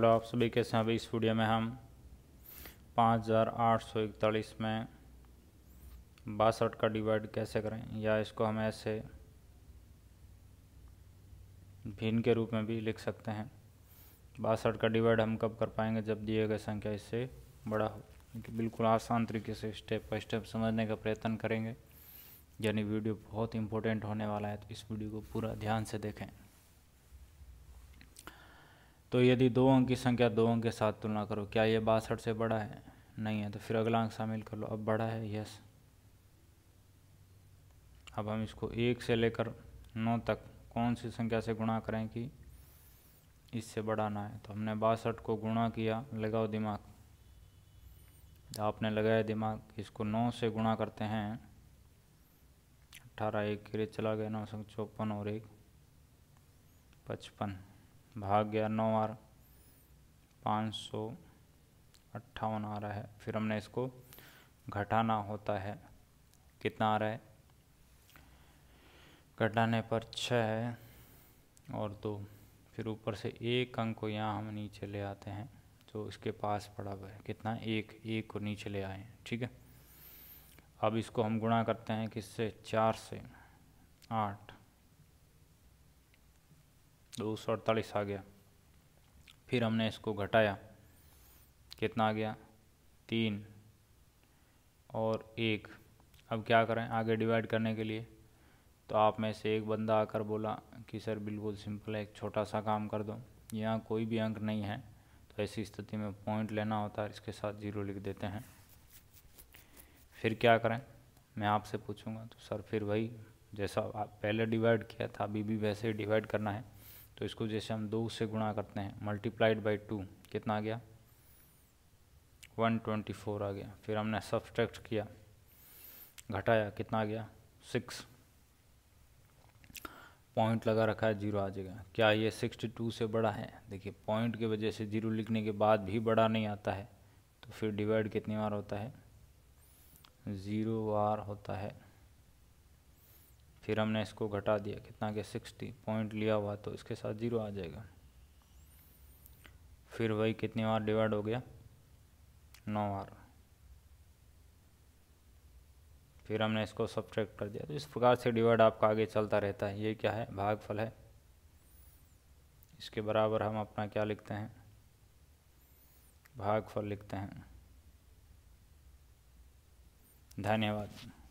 hello आप सभी के साथ इस वीडियो में हम 5841 में बासठ का डिवाइड कैसे करें या इसको हम ऐसे भिन्न के रूप में भी लिख सकते हैं बासठ का डिवाइड हम कब कर पाएंगे जब दिए गए संख्या इससे बड़ा हो क्योंकि बिल्कुल आसान तरीके से स्टेप बाई स्टेप समझने का प्रयत्न करेंगे यानी वीडियो बहुत इंपॉर्टेंट होने वाला है तो इस वीडियो को पूरा ध्यान से देखें तो यदि दो अंक की संख्या दो अंक के साथ तुलना करो क्या यह बासठ से बड़ा है नहीं है तो फिर अगला अंक शामिल कर लो अब बड़ा है यस अब हम इसको एक से लेकर नौ तक कौन सी संख्या से गुणा करें कि इससे बड़ा ना है तो हमने बासठ को गुणा किया लगाओ दिमाग आपने लगाया दिमाग इसको नौ से गुणा करते हैं अट्ठारह एक के चला गया नौ सौ चौपन और एक पचपन भाग गया नौ आर पाँच सौ अट्ठावन आ रहा है फिर हमने इसको घटाना होता है कितना आ रहा है घटाने पर छः है और दो फिर ऊपर से एक अंक को यहाँ हम नीचे ले आते हैं जो इसके पास पड़ा हुआ है कितना एक एक को नीचे ले आए ठीक है अब इसको हम गुणा करते हैं किससे चार से आठ दो सौ अड़तालीस आ गया फिर हमने इसको घटाया कितना आ गया तीन और एक अब क्या करें आगे डिवाइड करने के लिए तो आप में से एक बंदा आकर बोला कि सर बिल्कुल सिंपल है एक छोटा सा काम कर दो यहाँ कोई भी अंक नहीं है तो ऐसी स्थिति में पॉइंट लेना होता है इसके साथ ज़ीरो लिख देते हैं फिर क्या करें मैं आपसे पूछूंगा तो सर फिर वही जैसा आप पहले डिवाइड किया था अभी भी वैसे ही डिवाइड करना है तो इसको जैसे हम दो से गुणा करते हैं मल्टीप्लाइड बाई टू कितना आ गया वन ट्वेंटी फोर आ गया फिर हमने सब्सट्रैक्ट किया घटाया कितना आ गया सिक्स पॉइंट लगा रखा है जीरो आ जाएगा क्या ये सिक्सटी टू से बड़ा है देखिए पॉइंट की वजह से जीरो लिखने के बाद भी बड़ा नहीं आता है तो फिर डिवाइड कितनी बार होता है ज़ीरो बार होता है फिर हमने इसको घटा दिया कितना के सिक्सटी पॉइंट लिया हुआ तो इसके साथ ज़ीरो आ जाएगा फिर वही कितनी बार डिवाइड हो गया नौ बार फिर हमने इसको सब्ट्रैक्ट कर दिया तो इस प्रकार से डिवाइड आपका आगे चलता रहता है ये क्या है भागफल है इसके बराबर हम अपना क्या लिखते हैं भागफल लिखते हैं धन्यवाद